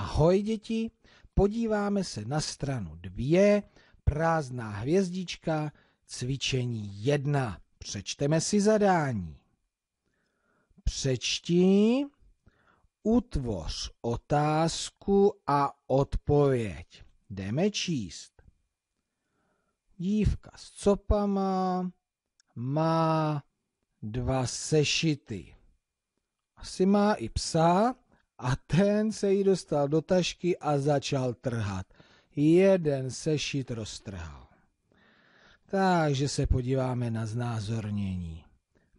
Ahoj děti, podíváme se na stranu 2, prázdná hvězdička, cvičení 1. Přečteme si zadání. Přečti, utvoř otázku a odpověď. Jdeme číst. Dívka s copama má dva sešity. Asi má i psa, a ten se jí dostal do tašky a začal trhat. Jeden sešit roztrhal. Takže se podíváme na znázornění.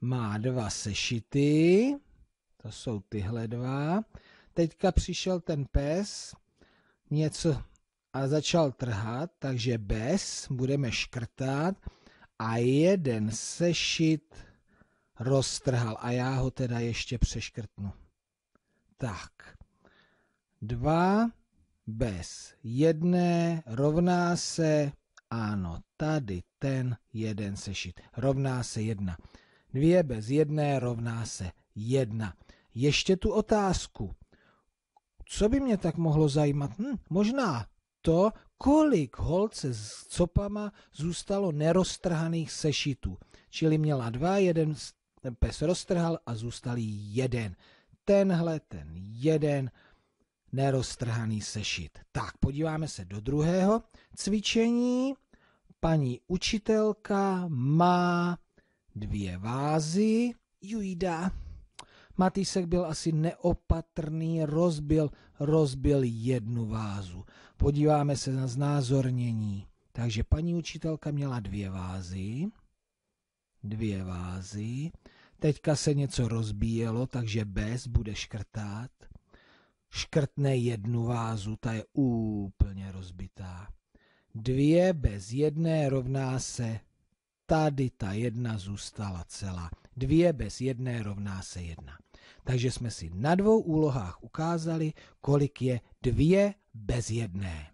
Má dva sešity, to jsou tyhle dva. Teďka přišel ten pes, něco a začal trhat, takže bez budeme škrtat a jeden sešit roztrhal a já ho teda ještě přeškrtnu tak. 2 bez jedné rovná se, ano, tady ten jeden sešit, rovná se jedna. 2 bez jedné rovná se jedna. Ještě tu otázku. Co by mě tak mohlo zajímat? Hm, možná to, kolik holce s copama zůstalo neroztrhaných sešitů. Čili měla dva, jeden pes roztrhal a zůstal jeden tenhle ten jeden neroztrhaný sešit. Tak, podíváme se do druhého cvičení. Paní učitelka má dvě vázy. Jujda. Matýsek byl asi neopatrný, rozbil, rozbil jednu vázu. Podíváme se na znázornění. Takže paní učitelka měla dvě vázy, dvě vázy, Teďka se něco rozbíjelo, takže bez bude škrtát. Škrtne jednu vázu, ta je úplně rozbitá. Dvě bez jedné rovná se, tady ta jedna zůstala celá. Dvě bez jedné rovná se jedna. Takže jsme si na dvou úlohách ukázali, kolik je dvě bez jedné.